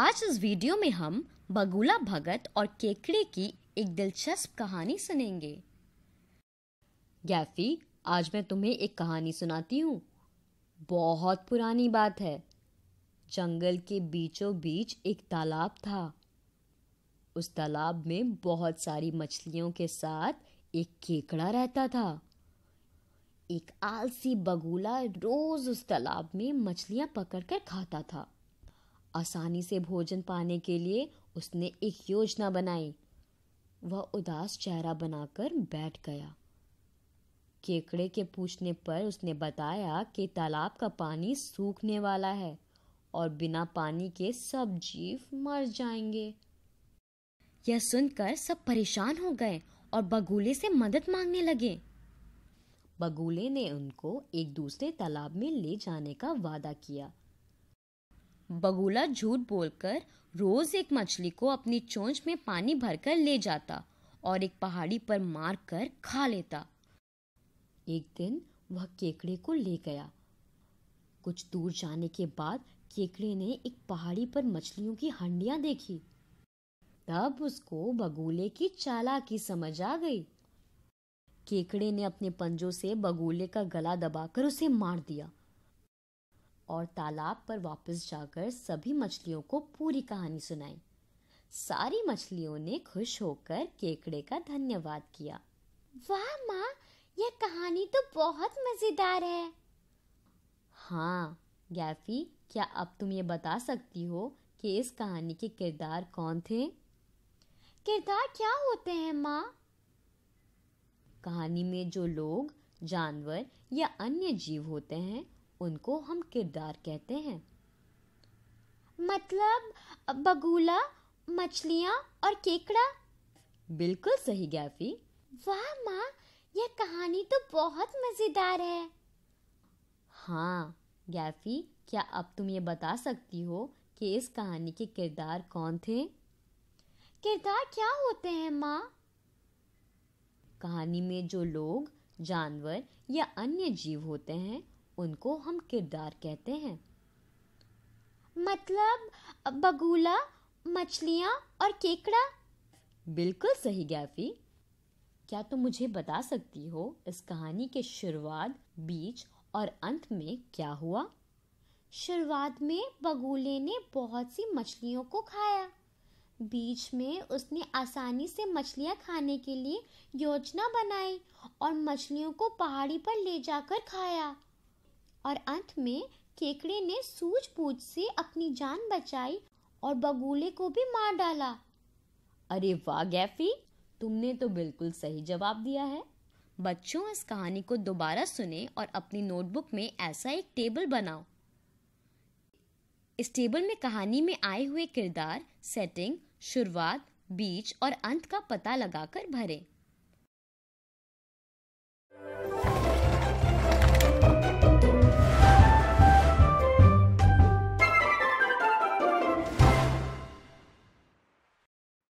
आज इस वीडियो में हम बगुला भगत और केकड़े की एक दिलचस्प कहानी सुनेंगे गैफी आज मैं तुम्हें एक कहानी सुनाती हूँ बहुत पुरानी बात है जंगल के बीचों बीच एक तालाब था उस तालाब में बहुत सारी मछलियों के साथ एक केकड़ा रहता था एक आलसी बगुला रोज उस तालाब में मछलियां पकड़कर खाता था आसानी से भोजन पाने के लिए उसने एक योजना बनाई वह उदास चेहरा बनाकर बैठ गया केकड़े के पूछने पर उसने बताया कि तालाब का पानी सूखने वाला है और बिना पानी के सब जीव मर जाएंगे यह सुनकर सब परेशान हो गए और बगुले से मदद मांगने लगे बगुले ने उनको एक दूसरे तालाब में ले जाने का वादा किया बगुला झूठ बोलकर रोज एक मछली को अपनी चोंच में पानी भरकर ले जाता और एक पहाड़ी पर मार कर खा लेता एक दिन वह केकड़े को ले गया कुछ दूर जाने के बाद केकड़े ने एक पहाड़ी पर मछलियों की हंडियां देखी तब उसको बगुले की चालाकी समझ आ गई केकड़े ने अपने पंजों से बगुले का गला दबाकर उसे मार दिया और तालाब पर वापस जाकर सभी मछलियों को पूरी कहानी सुनाई सारी मछलियों ने खुश होकर केकड़े का धन्यवाद किया वाह माँ यह कहानी तो बहुत मजेदार है हाँ गैफी क्या अब तुम ये बता सकती हो कि इस कहानी के किरदार कौन थे किरदार क्या होते हैं माँ कहानी में जो लोग जानवर या अन्य जीव होते हैं उनको हम किरदार कहते हैं मतलब बगुला मछलियाँ और केकड़ा बिल्कुल सही गैफी वाह माँ यह कहानी तो बहुत मज़ेदार है हाँ गैफी क्या अब तुम ये बता सकती हो कि इस कहानी के किरदार कौन थे किरदार क्या होते हैं माँ कहानी में जो लोग जानवर या अन्य जीव होते हैं उनको हम किरदार कहते हैं मतलब बगुला मछलियाँ और केकड़ा बिल्कुल सही गैफी क्या तुम तो मुझे बता सकती हो इस कहानी के शुरुआत बीच और अंत में क्या हुआ शुरुआत में बगुले ने बहुत सी मछलियों को खाया बीच में उसने आसानी से मछलियाँ खाने के लिए योजना बनाई और मछलियों को पहाड़ी पर ले जाकर खाया और अंत में केकड़े ने सूझबूझ से अपनी जान बचाई और बगुले को भी मार डाला अरे वाह गैफी तुमने तो बिल्कुल सही जवाब दिया है बच्चों इस कहानी को दोबारा सुने और अपनी नोटबुक में ऐसा एक टेबल बनाओ इस टेबल में कहानी में आए हुए किरदार सेटिंग शुरुआत बीच और अंत का पता लगाकर भरें